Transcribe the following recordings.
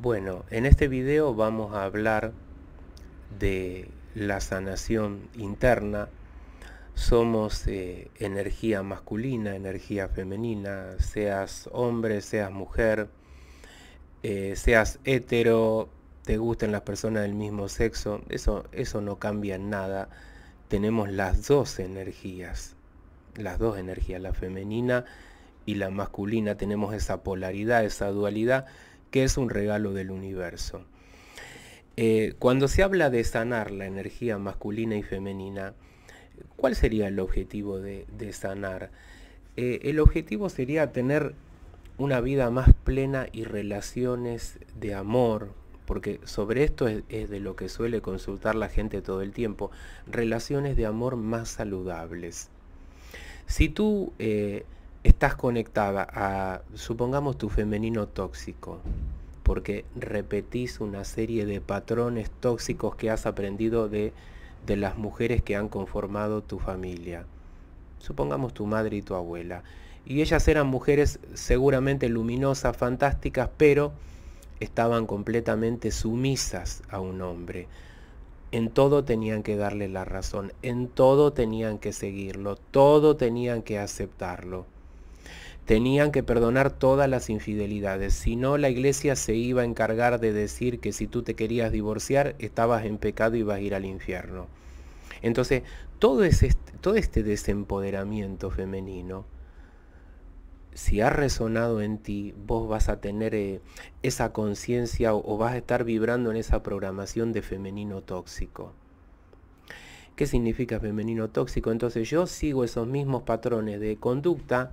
Bueno, en este video vamos a hablar de la sanación interna. Somos eh, energía masculina, energía femenina, seas hombre, seas mujer, eh, seas hetero, te gusten las personas del mismo sexo, eso, eso no cambia nada. Tenemos las dos energías, las dos energías, la femenina y la masculina, tenemos esa polaridad, esa dualidad que es un regalo del universo. Eh, cuando se habla de sanar la energía masculina y femenina, ¿cuál sería el objetivo de, sanar? Eh, el objetivo sería tener una vida más plena y relaciones de amor, porque sobre esto es, de lo que suele consultar la gente todo el tiempo, relaciones de amor más saludables. Si tú eh, estás conectada a, supongamos, tu femenino tóxico, porque repetís una serie de patrones tóxicos que has aprendido de, las mujeres que han conformado tu familia. Supongamos tu madre y tu abuela. Y ellas eran mujeres seguramente luminosas, fantásticas, pero estaban completamente sumisas a un hombre. En todo tenían que darle la razón, en todo tenían que seguirlo, todo tenían que aceptarlo tenían que perdonar todas las infidelidades, si no la iglesia se iba a encargar de decir que si tú te querías divorciar estabas en pecado y vas a ir al infierno. Entonces, todo, este, todo este desempoderamiento femenino, si ha resonado en ti, vos vas a tener eh, esa conciencia o vas a estar vibrando en esa programación de femenino tóxico. ¿Qué significa femenino tóxico? Entonces yo sigo esos mismos patrones de conducta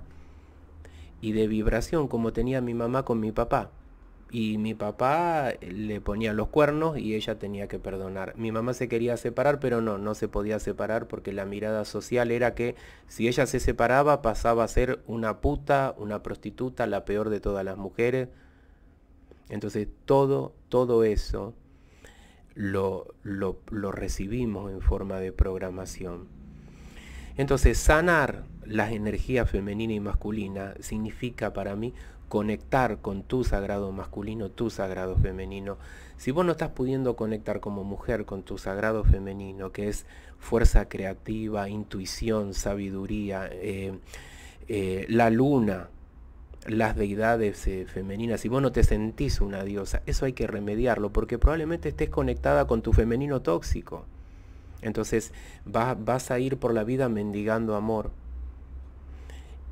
y de vibración como tenía mi mamá con mi papá. Y mi papá eh, le ponía los cuernos y ella tenía que perdonar. Mi mamá se quería separar, pero no, no se podía separar porque la mirada social era que si ella se separaba pasaba a ser una puta, una prostituta, la peor de todas las mujeres. Entonces todo, todo eso lo, lo recibimos en forma de programación. Entonces sanar las energías femenina y masculina significa para mí conectar con tu sagrado masculino, tu sagrado femenino. Si vos no estás pudiendo conectar como mujer con tu sagrado femenino, que es fuerza creativa, intuición, sabiduría, eh, eh, la luna, las deidades eh, femeninas, si vos no te sentís una diosa, eso hay que remediarlo, porque probablemente estés conectada con tu femenino tóxico. Entonces vas a ir por la vida mendigando amor,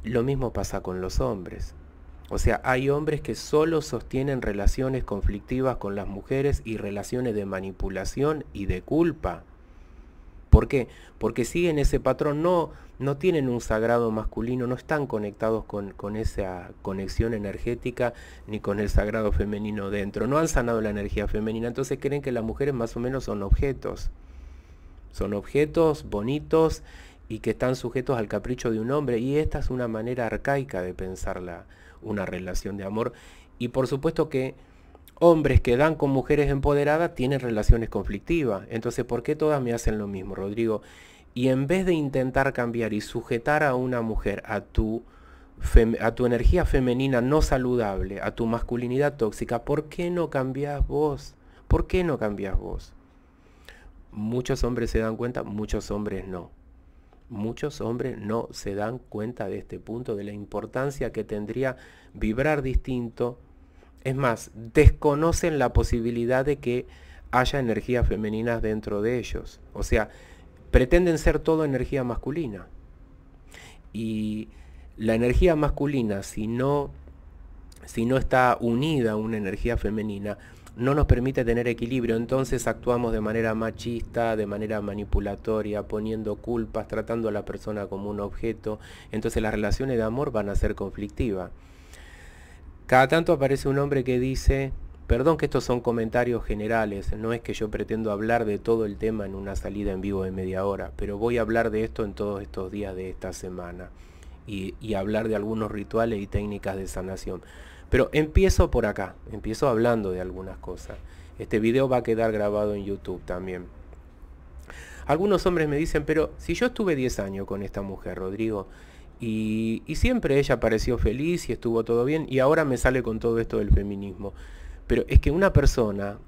lo mismo pasa con los hombres. O sea, hay hombres que solo sostienen relaciones conflictivas con las mujeres y relaciones de manipulación y de culpa. ¿Por qué? Porque siguen ese patrón, no, no tienen un sagrado masculino, no están conectados con, con, esa conexión energética ni con el sagrado femenino dentro, no han sanado la energía femenina, entonces creen que las mujeres más o menos son objetos, son objetos bonitos y que están sujetos al capricho de un hombre y esta es una manera arcaica de pensar una relación de amor y por supuesto que hombres que dan con mujeres empoderadas tienen relaciones conflictivas entonces ¿por qué todas me hacen lo mismo Rodrigo? y en vez de intentar cambiar y sujetar a una mujer a tu, a tu energía femenina no saludable, a tu masculinidad tóxica, ¿por qué no cambias vos? ¿Por qué no cambias vos? Muchos hombres se dan cuenta, muchos hombres no muchos hombres no se dan cuenta de este punto, de la importancia que tendría vibrar distinto. Es más, desconocen la posibilidad de que haya energías femeninas dentro de ellos. O sea, pretenden ser todo energía masculina. Y la energía masculina, si no, si no está unida a una energía femenina, no nos permite tener equilibrio, entonces actuamos de manera machista, de manera manipulatoria, poniendo culpas, tratando a la persona como un objeto, entonces las relaciones de amor van a ser conflictivas. Cada tanto aparece un hombre que dice, perdón que estos son comentarios generales, no es que yo pretendo hablar de todo el tema en una salida en vivo de media hora, pero voy a hablar de esto en todos estos días de esta semana y, hablar de algunos rituales y técnicas de sanación. Pero empiezo por acá, empiezo hablando de algunas cosas. Este video va a quedar grabado en YouTube también. Algunos hombres me dicen, pero si yo estuve 10 años con esta mujer, Rodrigo, y, siempre ella pareció feliz y estuvo todo bien, y ahora me sale con todo esto del feminismo. Pero es que una persona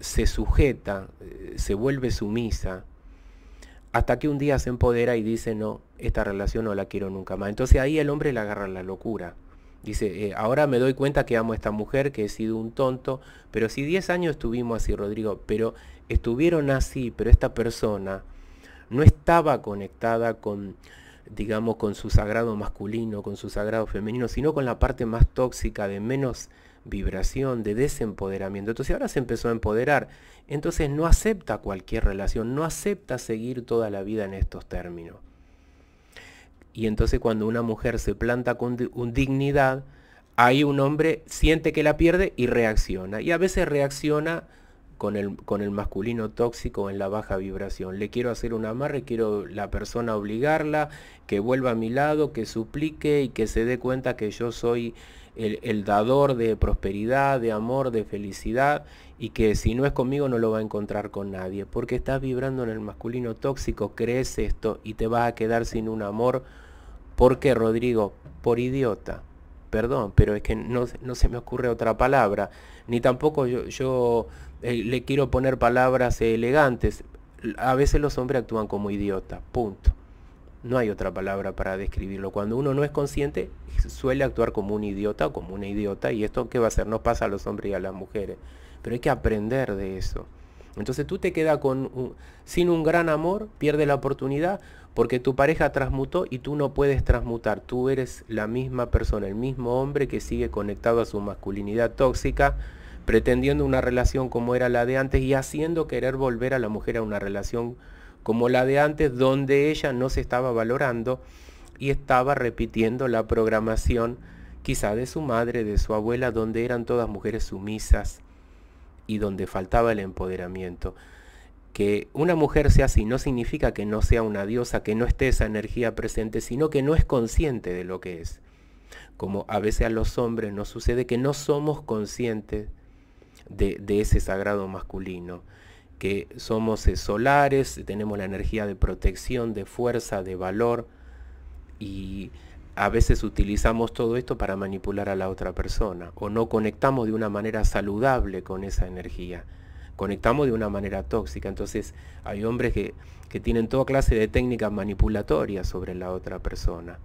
se sujeta, eh, se vuelve sumisa, hasta que un día se empodera y dice, no, esta relación no la quiero nunca más. Entonces ahí el hombre le agarra la locura. Dice, eh, ahora me doy cuenta que amo a esta mujer, que he sido un tonto, pero si 10 años estuvimos así, Rodrigo, pero estuvieron así, pero esta persona no estaba conectada con, digamos, con su sagrado masculino, con su sagrado femenino, sino con la parte más tóxica, de menos vibración, de desempoderamiento. Entonces ahora se empezó a empoderar. Entonces no acepta cualquier relación, no acepta seguir toda la vida en estos términos. Y entonces cuando una mujer se planta con dignidad, ahí un hombre siente que la pierde y reacciona. Y a veces reacciona con el, con el masculino tóxico en la baja vibración. Le quiero hacer un amarre, quiero la persona obligarla, que vuelva a mi lado, que suplique y que se dé cuenta que yo soy el, el dador de prosperidad, de amor, de felicidad y que si no es conmigo no lo va a encontrar con nadie. Porque estás vibrando en el masculino tóxico, crees esto y te vas a quedar sin un amor ¿Por qué, Rodrigo? Por idiota. Perdón, pero es que no, se me ocurre otra palabra. Ni tampoco yo, eh, le quiero poner palabras elegantes. A veces los hombres actúan como idiotas, punto. No hay otra palabra para describirlo. Cuando uno no es consciente, suele actuar como un idiota o como una idiota. Y esto qué va a hacer no pasa a los hombres y a las mujeres. Pero hay que aprender de eso. Entonces tú te quedas con sin un gran amor, pierdes la oportunidad, porque tu pareja transmutó y tú no puedes transmutar, tú eres la misma persona, el mismo hombre que sigue conectado a su masculinidad tóxica, pretendiendo una relación como era la de antes y haciendo querer volver a la mujer a una relación como la de antes, donde ella no se estaba valorando y estaba repitiendo la programación quizá de su madre, de su abuela, donde eran todas mujeres sumisas y donde faltaba el empoderamiento que una mujer sea así no significa que no sea una diosa, que no esté esa energía presente, sino que no es consciente de lo que es. Como a veces a los hombres nos sucede que no somos conscientes de, ese sagrado masculino, que somos eh, solares, tenemos la energía de protección, de fuerza, de valor, y a veces utilizamos todo esto para manipular a la otra persona, o no conectamos de una manera saludable con esa energía conectamos de una manera tóxica. Entonces hay hombres que, tienen toda clase de técnicas manipulatorias sobre la otra persona.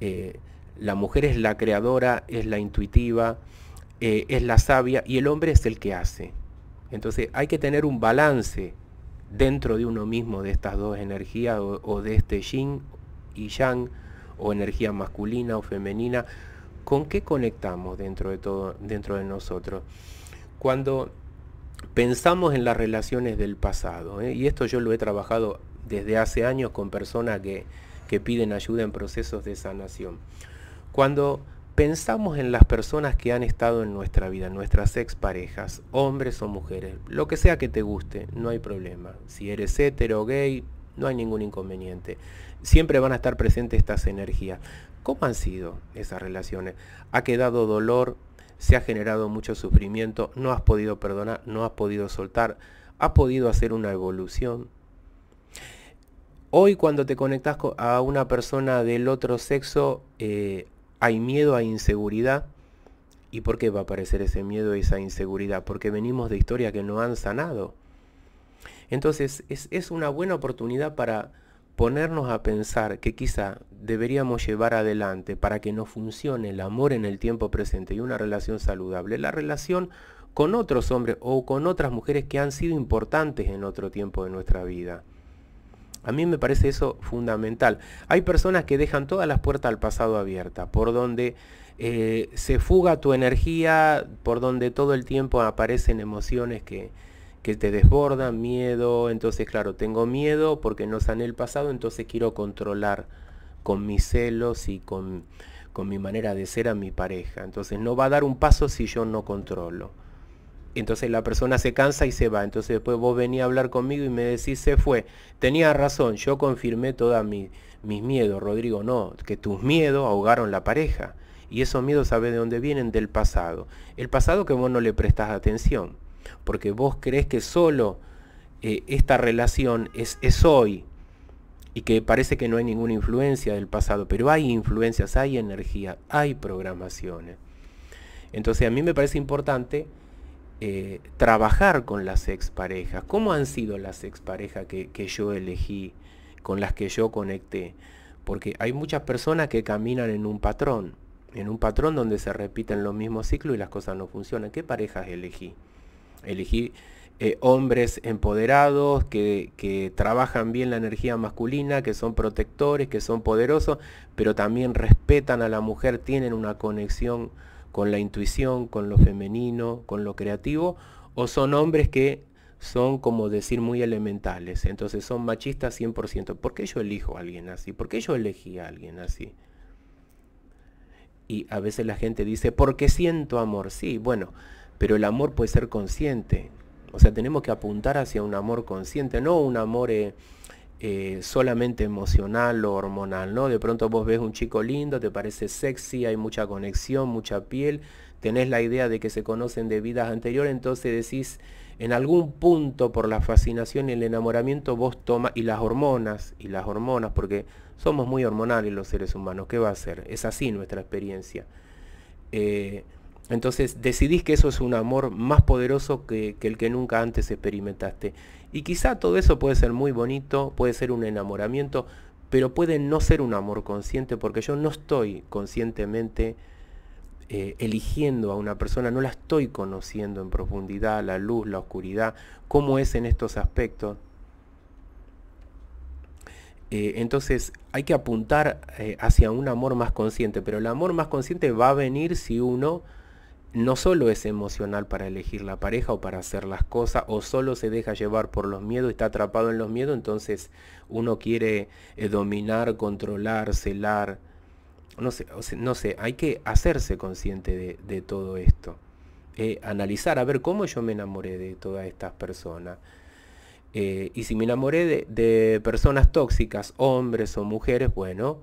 Eh, la mujer es la creadora, es la intuitiva, eh, es la sabia y el hombre es el que hace. Entonces hay que tener un balance dentro de uno mismo de estas dos energías o, de este yin y yang o energía masculina o femenina, ¿con qué conectamos dentro de todo, dentro de nosotros? Cuando pensamos en las relaciones del pasado. ¿eh? Y esto yo lo he trabajado desde hace años con personas que, piden ayuda en procesos de sanación. Cuando pensamos en las personas que han estado en nuestra vida, nuestras exparejas, hombres o mujeres, lo que sea que te guste, no hay problema. Si eres hetero, gay, no hay ningún inconveniente. Siempre van a estar presentes estas energías. ¿Cómo han sido esas relaciones? ¿Ha quedado dolor? se ha generado mucho sufrimiento, no has podido perdonar, no has podido soltar, has podido hacer una evolución. Hoy cuando te conectas a una persona del otro sexo, eh, hay miedo, hay inseguridad. ¿Y por qué va a aparecer ese miedo, y esa inseguridad? Porque venimos de historias que no han sanado. Entonces es una buena oportunidad para ponernos a pensar que quizá deberíamos llevar adelante para que nos funcione el amor en el tiempo presente y una relación saludable, la relación con otros hombres o con otras mujeres que han sido importantes en otro tiempo de nuestra vida. A mí me parece eso fundamental. Hay personas que dejan todas las puertas al pasado abiertas, por donde eh, se fuga tu energía, por donde todo el tiempo aparecen emociones que, que te desborda, miedo, entonces claro, tengo miedo porque no sané el pasado, entonces quiero controlar con mis celos y con, con mi manera de ser a mi pareja. Entonces no va a dar un paso si yo no controlo. Entonces la persona se cansa y se va. Entonces después vos venís a hablar conmigo y me decís, se fue. Tenía razón, yo confirmé todos mis miedos, Rodrigo. No, que tus miedos ahogaron la pareja. Y esos miedos, ¿sabes de dónde vienen? Del pasado. El pasado que vos no le prestás atención porque vos crees que solo eh, esta relación es, es hoy y que parece que no hay ninguna influencia del pasado, pero hay influencias, hay energía, hay programaciones. Entonces a mí me parece importante eh, trabajar con las exparejas. ¿Cómo han sido las exparejas que, que yo elegí, con las que yo conecté? Porque hay muchas personas que caminan en un patrón, en un patrón donde se repiten los mismos ciclos y las cosas no funcionan. ¿Qué parejas elegí? Elegí eh, hombres empoderados, que, que, trabajan bien la energía masculina, que son protectores, que son poderosos, pero también respetan a la mujer, tienen una conexión con la intuición, con lo femenino, con lo creativo, o son hombres que son, como decir, muy elementales, entonces son machistas 100%. ¿Por qué yo elijo a alguien así? ¿Por qué yo elegí a alguien así? Y a veces la gente dice, porque siento amor, sí, bueno pero el amor puede ser consciente. O sea, tenemos que apuntar hacia un amor consciente, no un amor eh, eh, solamente emocional o hormonal, ¿no? De pronto vos ves un chico lindo, te parece sexy, hay mucha conexión, mucha piel, tenés la idea de que se conocen de vidas anteriores, entonces decís, en algún punto por la fascinación y el enamoramiento vos tomas, y las hormonas, y las hormonas, porque somos muy hormonales los seres humanos, ¿qué va a ser? Es así nuestra experiencia. Eh, entonces decidís que eso es un amor más poderoso que, el que nunca antes experimentaste. Y quizá todo eso puede ser muy bonito, puede ser un enamoramiento, pero puede no ser un amor consciente porque yo no estoy conscientemente eh, eligiendo a una persona, no la estoy conociendo en profundidad, la luz, la oscuridad, cómo es en estos aspectos. Eh, entonces hay que apuntar eh, hacia un amor más consciente, pero el amor más consciente va a venir si uno no solo es emocional para elegir la pareja o para hacer las cosas, o solo se deja llevar por los miedos, está atrapado en los miedos, entonces uno quiere eh, dominar, controlar, celar. No sé, no sé, hay que hacerse consciente de, todo esto. Eh, analizar, a ver cómo yo me enamoré de todas estas personas. Eh, y si me enamoré de personas tóxicas, hombres o mujeres, bueno,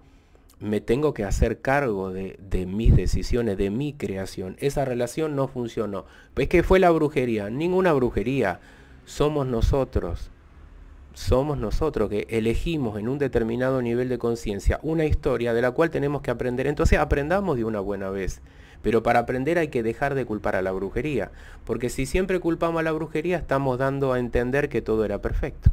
me tengo que hacer cargo de, mis decisiones, de mi creación. Esa relación no funcionó. Pues que fue la brujería, ninguna brujería. Somos nosotros, somos nosotros que elegimos en un determinado nivel de conciencia una historia de la cual tenemos que aprender. Entonces aprendamos de una buena vez. Pero para aprender hay que dejar de culpar a la brujería. Porque si siempre culpamos a la brujería estamos dando a entender que todo era perfecto.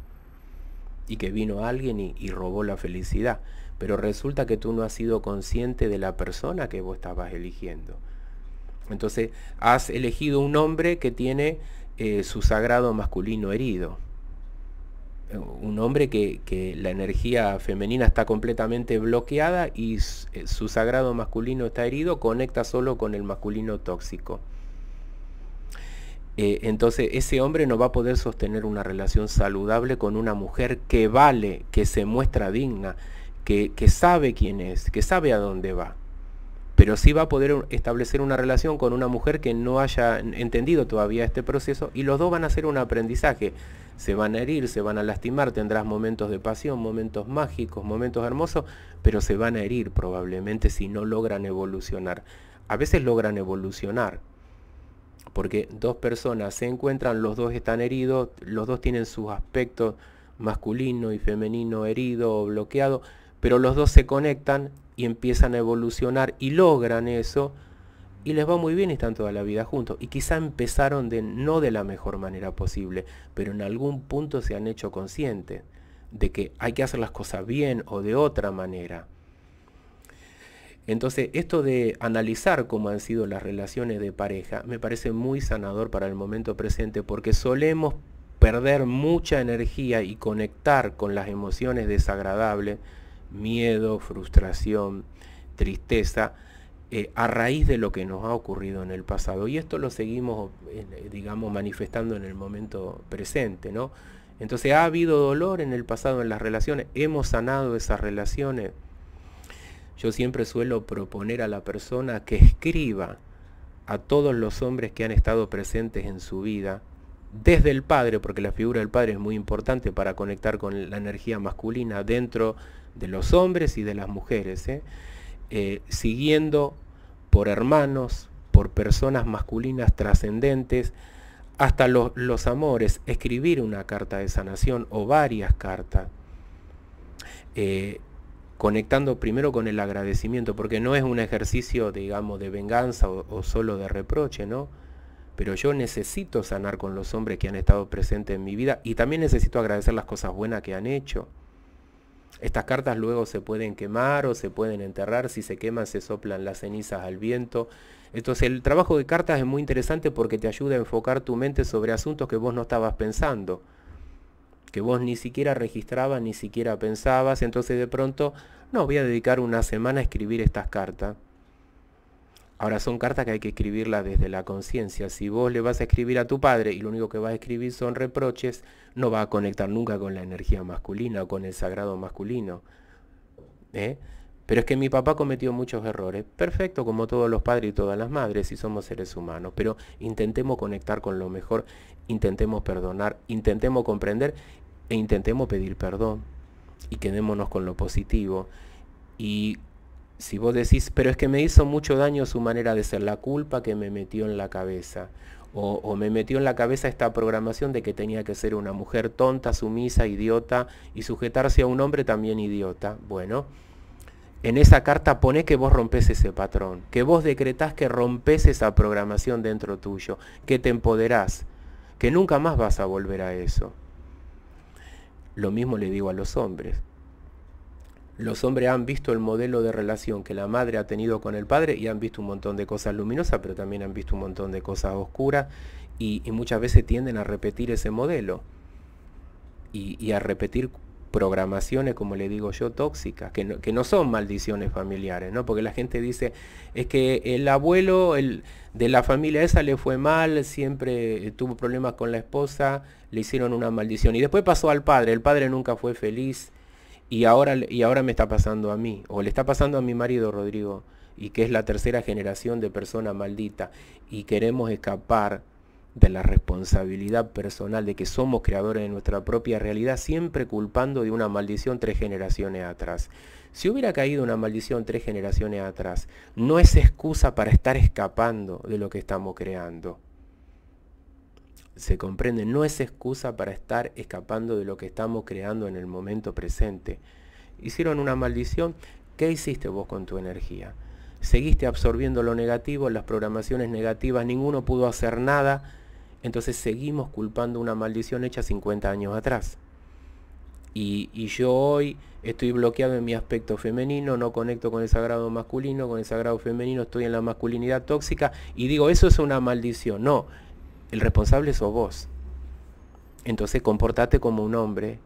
Y que vino alguien y robó la felicidad pero resulta que tú no has sido consciente de la persona que vos estabas eligiendo. Entonces, has elegido un hombre que tiene eh, su sagrado masculino herido. Eh, un hombre que, la energía femenina está completamente bloqueada y eh, su, sagrado masculino está herido, conecta solo con el masculino tóxico. entonces ese hombre no va a poder sostener una relación saludable con una mujer que vale, que se muestra digna, que, sabe quién es, que sabe a dónde va pero sí va a poder establecer una relación con una mujer que no haya entendido todavía este proceso y los dos van a hacer un aprendizaje. Se van a herir, se van a lastimar, tendrás momentos de pasión, momentos mágicos, momentos hermosos, pero se van a herir probablemente si no logran evolucionar. A veces logran evolucionar, porque dos personas se encuentran, los dos están heridos, los dos tienen sus aspectos masculino y femenino herido o bloqueado, pero los dos se conectan y empiezan a evolucionar y logran eso y les va muy bien y están toda la vida juntos. Y quizá empezaron de no de la mejor manera posible, pero en algún punto se han hecho conscientes de que hay que hacer las cosas bien o de otra manera. Entonces, esto de analizar cómo han sido las relaciones de pareja me parece muy sanador para el momento presente porque solemos perder mucha energía y conectar con las emociones desagradables miedo, frustración, tristeza, eh, a raíz de lo que nos ha ocurrido en el pasado. Y esto lo seguimos, eh, digamos, manifestando en el momento presente, ¿no? Entonces, ¿ha habido dolor en el pasado en las relaciones? ¿Hemos sanado esas relaciones? Yo siempre suelo proponer a la persona que escriba a todos los hombres que han estado presentes en su vida, desde el padre, porque la figura del padre es muy importante para conectar con la energía masculina dentro de los hombres y de las mujeres, ¿eh? Eh, siguiendo por hermanos, por personas masculinas trascendentes, hasta los amores, escribir una carta de sanación o varias cartas, eh, conectando primero con el agradecimiento, porque no es un ejercicio, digamos, de venganza o, o solo de reproche, ¿no? pero yo necesito sanar con los hombres que han estado presentes en mi vida y también necesito agradecer las cosas buenas que han hecho. Estas cartas luego se pueden quemar o se pueden enterrar, si se queman se soplan las cenizas al viento. Entonces el trabajo de cartas es muy interesante porque te ayuda a enfocar tu mente sobre asuntos que vos no estabas pensando, que vos ni siquiera registrabas, ni siquiera pensabas, entonces de pronto, no, voy a dedicar una semana a escribir estas cartas. Ahora son cartas que hay que escribirlas desde la conciencia. Si vos le vas a escribir a tu padre y lo único que vas a escribir son reproches, no va a conectar nunca con la energía masculina o con el sagrado masculino. ¿Eh? Pero es que mi papá cometió muchos errores. Perfecto, como todos los padres y todas las madres, y somos seres humanos. Pero intentemos conectar con lo mejor, intentemos perdonar, intentemos comprender e intentemos pedir perdón. Y quedémonos con lo positivo. Y si vos decís, pero es que me hizo mucho daño su manera de ser, la culpa que me metió en la cabeza, o, me metió en la cabeza esta programación de que tenía que ser una mujer tonta, sumisa, idiota, y sujetarse a un hombre también idiota, bueno, en esa carta pone que vos rompes ese patrón, que vos decretás que rompes esa programación dentro tuyo, que te empoderás, que nunca más vas a volver a eso. Lo mismo le digo a los hombres los hombres han visto el modelo de relación que la madre ha tenido con el padre y han visto un montón de cosas luminosas, pero también han visto un montón de cosas oscuras y, muchas veces tienden a repetir ese modelo y, a repetir programaciones, como le digo yo, tóxicas, que no, que no son maldiciones familiares, ¿no? Porque la gente dice, es que el abuelo de la familia esa le fue mal, siempre eh, tuvo problemas con la esposa, le hicieron una maldición. Y después pasó al padre, el padre nunca fue feliz, y ahora, y ahora me está pasando a mí, o le está pasando a mi marido Rodrigo, y que es la tercera generación de persona maldita, y queremos escapar de la responsabilidad personal de que somos creadores de nuestra propia realidad, siempre culpando de una maldición tres generaciones atrás. Si hubiera caído una maldición tres generaciones atrás, no es excusa para estar escapando de lo que estamos creando se comprende, no es excusa para estar escapando de lo que estamos creando en el momento presente. Hicieron una maldición, ¿qué hiciste vos con tu energía? Seguiste absorbiendo lo negativo, las programaciones negativas, ninguno pudo hacer nada, entonces seguimos culpando una maldición hecha 50 años atrás. Y, y, yo hoy estoy bloqueado en mi aspecto femenino, no conecto con el sagrado masculino, con el sagrado femenino, estoy en la masculinidad tóxica y digo, eso es una maldición. No, el responsable sos vos. Entonces comportate como un hombre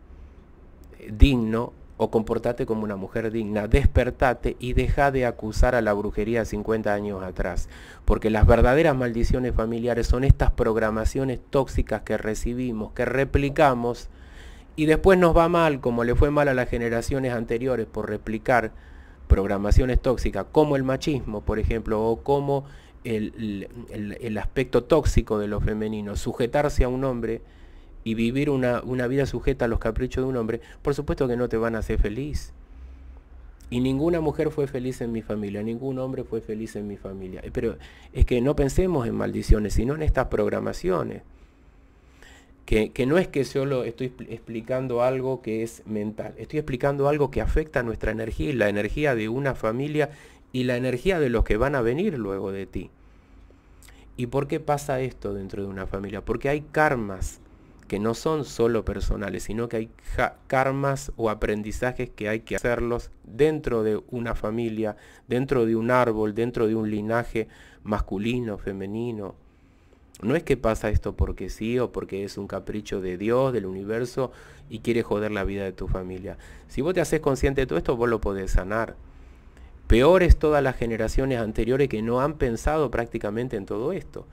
digno o comportate como una mujer digna, despertate y deja de acusar a la brujería 50 años atrás, porque las verdaderas maldiciones familiares son estas programaciones tóxicas que recibimos, que replicamos, y después nos va mal, como le fue mal a las generaciones anteriores por replicar programaciones tóxicas, como el machismo, por ejemplo, o como el, aspecto tóxico de lo femenino, sujetarse a un hombre y vivir una, vida sujeta a los caprichos de un hombre, por supuesto que no te van a hacer feliz. Y ninguna mujer fue feliz en mi familia, ningún hombre fue feliz en mi familia. Pero es que no pensemos en maldiciones, sino en estas programaciones. Que, que, no es que solo estoy explicando algo que es mental, estoy explicando algo que afecta nuestra energía y la energía de una familia y la energía de los que van a venir luego de ti. ¿Y por qué pasa esto dentro de una familia? Porque hay karmas que no son solo personales, sino que hay karmas o aprendizajes que hay que hacerlos dentro de una familia, dentro de un árbol, dentro de un linaje masculino, femenino. No es que pasa esto porque sí o porque es un capricho de Dios, del universo y quiere joder la vida de tu familia. Si vos te haces consciente de todo esto, vos lo podés sanar peor todas las generaciones anteriores que no han pensado prácticamente en todo esto.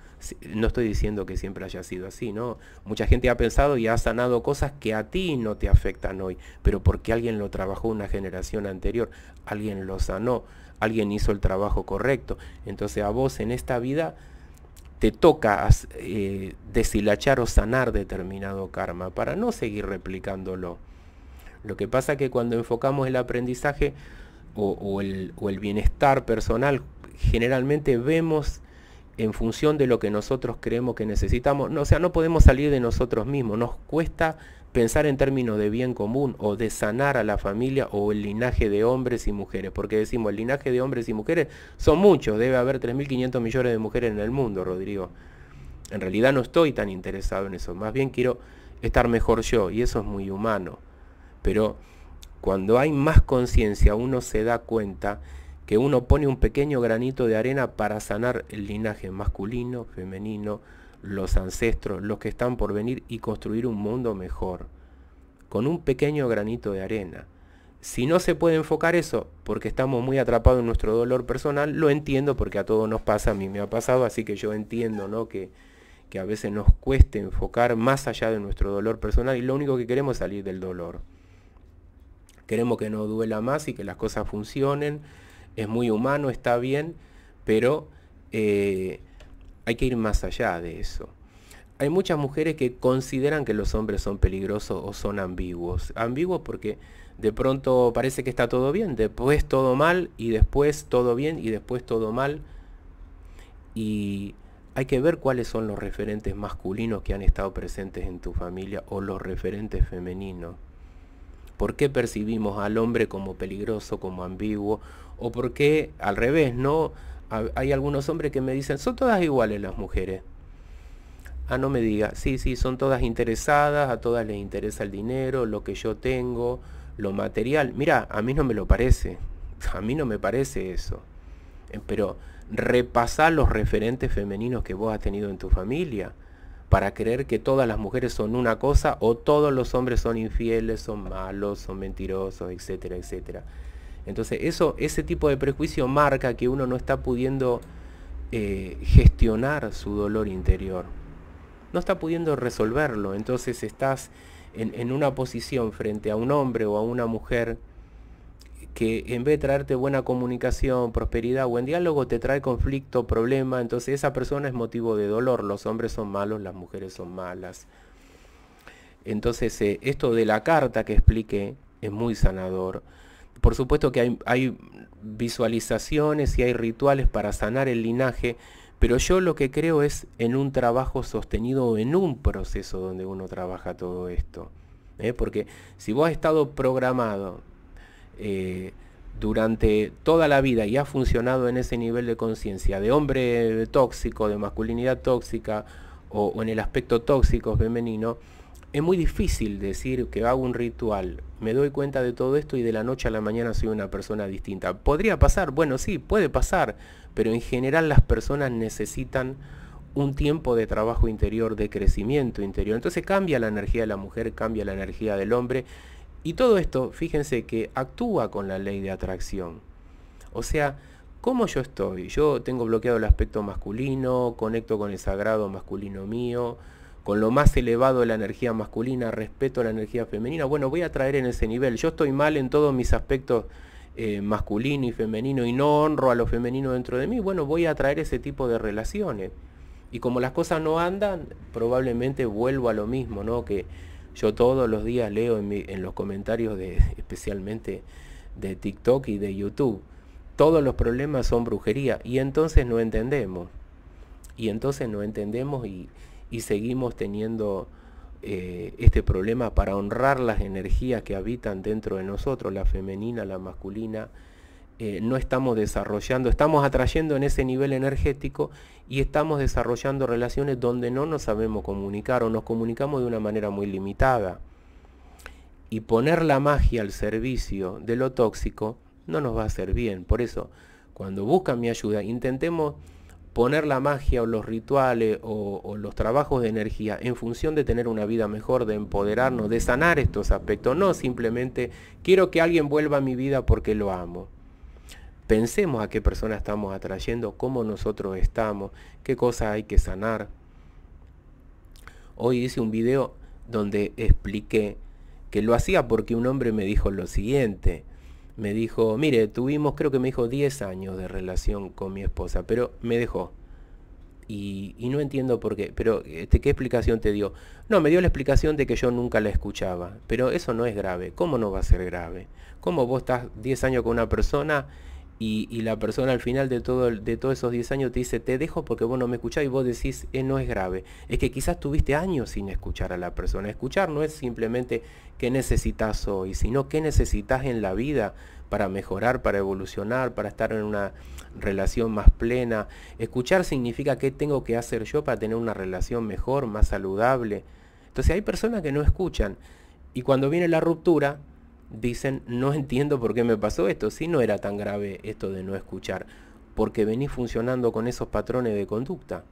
No estoy diciendo que siempre haya sido así, ¿no? Mucha gente ha pensado y ha sanado cosas que a ti no te afectan hoy, pero porque alguien lo trabajó una generación anterior, alguien lo sanó, alguien hizo el trabajo correcto. Entonces a vos en esta vida te toca eh, deshilachar o sanar determinado karma para no seguir replicándolo. Lo que pasa es que cuando enfocamos el aprendizaje, o, el, o, el, bienestar personal, generalmente vemos en función de lo que nosotros creemos que necesitamos. No, o sea, no podemos salir de nosotros mismos. Nos cuesta pensar en términos de bien común o de sanar a la familia o el linaje de hombres y mujeres. Porque decimos, el linaje de hombres y mujeres son muchos. Debe haber 3.500 millones de mujeres en el mundo, Rodrigo. En realidad no estoy tan interesado en eso. Más bien quiero estar mejor yo. Y eso es muy humano. Pero cuando hay más conciencia, uno se da cuenta que uno pone un pequeño granito de arena para sanar el linaje masculino, femenino, los ancestros, los que están por venir y construir un mundo mejor. Con un pequeño granito de arena. Si no se puede enfocar eso, porque estamos muy atrapados en nuestro dolor personal, lo entiendo porque a todos nos pasa, a mí me ha pasado, así que yo entiendo ¿no? que, que a veces nos cueste enfocar más allá de nuestro dolor personal y lo único que queremos es salir del dolor queremos que no duela más y que las cosas funcionen, es muy humano, está bien, pero eh, hay que ir más allá de eso. Hay muchas mujeres que consideran que los hombres son peligrosos o son ambiguos. Ambiguos porque de pronto parece que está todo bien, después todo mal y después todo bien y después todo mal. Y hay que ver cuáles son los referentes masculinos que han estado presentes en tu familia o los referentes femeninos por qué percibimos al hombre como peligroso, como ambiguo, o por qué al revés, ¿no? Hay algunos hombres que me dicen, son todas iguales las mujeres. Ah, no me diga, sí, sí, son todas interesadas, a todas les interesa el dinero, lo que yo tengo, lo material. Mira, a mí no me lo parece, a mí no me parece eso. Eh, pero repasar los referentes femeninos que vos has tenido en tu familia para creer que todas las mujeres son una cosa o todos los hombres son infieles, son malos, son mentirosos, etcétera, etcétera. Entonces, eso, ese tipo de prejuicio marca que uno no está pudiendo eh, gestionar su dolor interior. No está pudiendo resolverlo. Entonces estás en una posición frente a un hombre o a una mujer que en vez de traerte buena comunicación, prosperidad, o buen diálogo, te trae conflicto, problema, entonces esa persona es motivo de dolor, los hombres son malos, las mujeres son malas. Entonces eh, esto de la carta que expliqué es muy sanador. Por supuesto que hay, visualizaciones y hay rituales para sanar el linaje, pero yo lo que creo es en un trabajo sostenido en un proceso donde uno trabaja todo esto. ¿eh? Porque si vos has estado programado eh, durante toda la vida y ha funcionado en ese nivel de conciencia de hombre tóxico, de masculinidad tóxica o en el aspecto tóxico femenino, es muy difícil decir que hago un ritual, me doy cuenta de todo esto y de la noche a la mañana soy una persona distinta. ¿Podría pasar? Bueno, sí, puede pasar, pero en general las personas necesitan un tiempo de trabajo interior, de crecimiento interior. Entonces cambia la energía de la mujer, cambia la energía del hombre y todo esto, fíjense que actúa con la ley de atracción. O sea, ¿cómo yo estoy? Yo tengo bloqueado el aspecto masculino, conecto con el sagrado masculino mío, con lo más elevado de la energía masculina, respeto la energía femenina. Bueno, voy a traer en ese nivel. Yo estoy mal en todos mis aspectos eh, masculino y femenino y no honro a lo femenino dentro de mí. Bueno, voy a traer ese tipo de relaciones. Y como las cosas no andan, probablemente vuelvo a lo mismo, ¿no? Que yo todos los días leo en, los comentarios especialmente de TikTok y de YouTube, todos los problemas son brujería y entonces no entendemos. Y entonces no entendemos y, seguimos teniendo eh, este problema para honrar las energías que habitan dentro de nosotros, la femenina, la masculina, eh, no estamos desarrollando, estamos atrayendo en ese nivel energético y estamos desarrollando relaciones donde no nos sabemos comunicar o nos comunicamos de una manera muy limitada. Y poner la magia al servicio de lo tóxico no nos va a hacer bien. Por eso, cuando buscan mi ayuda, intentemos poner la magia o los rituales o, o, los trabajos de energía en función de tener una vida mejor, de empoderarnos, de sanar estos aspectos. No simplemente quiero que alguien vuelva a mi vida porque lo amo. Pensemos a qué persona estamos atrayendo, cómo nosotros estamos, qué cosas hay que sanar. Hoy hice un video donde expliqué que lo hacía porque un hombre me dijo lo siguiente. Me dijo, mire, tuvimos, creo que me dijo 10 años de relación con mi esposa, pero me dejó. Y, no entiendo por qué, pero este, ¿qué explicación te dio? No, me dio la explicación de que yo nunca la escuchaba, pero eso no es grave, ¿cómo no va a ser grave? ¿Cómo vos estás 10 años con una persona y, la persona al final de, todo, de todos esos 10 años te dice, te dejo porque vos no me escuchás y vos decís, eh, no es grave. Es que quizás tuviste años sin escuchar a la persona. Escuchar no es simplemente qué necesitas hoy, sino qué necesitas en la vida para mejorar, para evolucionar, para estar en una relación más plena. Escuchar significa qué tengo que hacer yo para tener una relación mejor, más saludable. Entonces hay personas que no escuchan y cuando viene la ruptura dicen, no entiendo por qué me pasó esto, si no era tan grave esto de no escuchar, porque venís funcionando con esos patrones de conducta.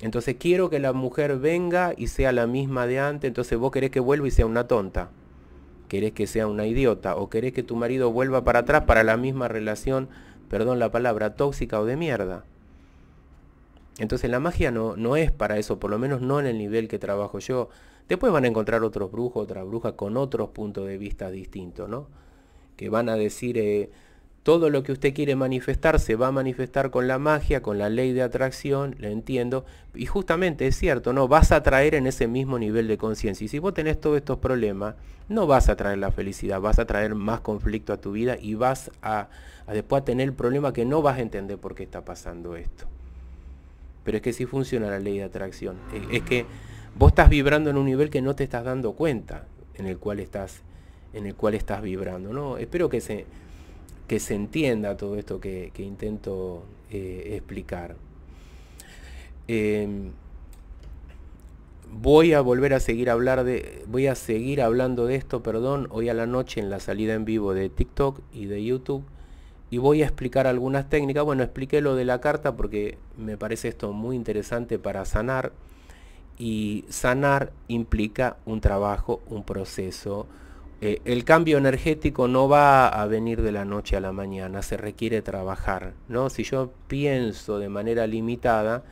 Entonces quiero que la mujer venga y sea la misma de antes, entonces vos querés que vuelva y sea una tonta, querés que sea una idiota, o querés que tu marido vuelva para atrás para la misma relación, perdón la palabra, tóxica o de mierda. Entonces la magia no, no es para eso, por lo menos no en el nivel que trabajo yo. Después van a encontrar otros brujos, otras brujas con otros puntos de vista distintos, ¿no? Que van a decir, eh, todo lo que usted quiere manifestar se va a manifestar con la magia, con la ley de atracción, lo entiendo. Y justamente es cierto, ¿no? Vas a traer en ese mismo nivel de conciencia. Y si vos tenés todos estos problemas, no vas a traer la felicidad, vas a traer más conflicto a tu vida y vas a, después a tener el problema que no vas a entender por qué está pasando esto. Pero es que sí funciona la ley de atracción. es que Vos estás vibrando en un nivel que no te estás dando cuenta en el cual estás, en el cual estás vibrando. ¿no? Espero que se, que se entienda todo esto que, intento eh, explicar. Em, voy a volver a seguir hablar de voy a seguir hablando de esto perdón hoy a la noche en la salida en vivo de TikTok y de YouTube y voy a explicar algunas técnicas bueno expliqué lo de la carta porque me parece esto muy interesante para sanar y sanar implica un trabajo, un proceso. Eh, el cambio energético no va a venir de la noche a la mañana, se requiere trabajar. ¿no? Si yo pienso de manera limitada,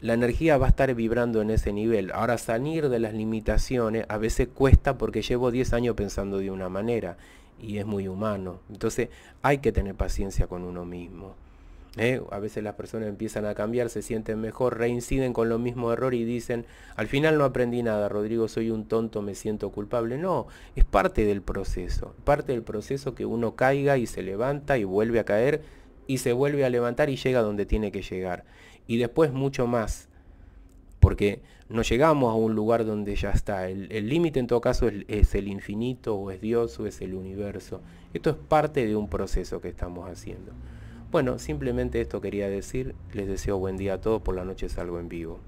la energía va a estar vibrando en ese nivel. Ahora salir de las limitaciones a veces cuesta porque llevo 10 años pensando de una manera y es muy humano. Entonces hay que tener paciencia con uno mismo. ¿eh? A veces las personas empiezan a cambiar, se sienten mejor, reinciden con lo mismo error y dicen, al final no aprendí nada, Rodrigo, soy un tonto, me siento culpable. No, es parte del proceso, parte del proceso que uno caiga y se levanta y vuelve a caer y se vuelve a levantar y llega donde tiene que llegar. Y después mucho más, porque no llegamos a un lugar donde ya está. El límite en todo caso es el infinito o es Dios o es el universo. Esto es parte de un proceso que estamos haciendo. Bueno, simplemente esto quería decir. Les deseo buen día a todos. Por la noche salgo en vivo.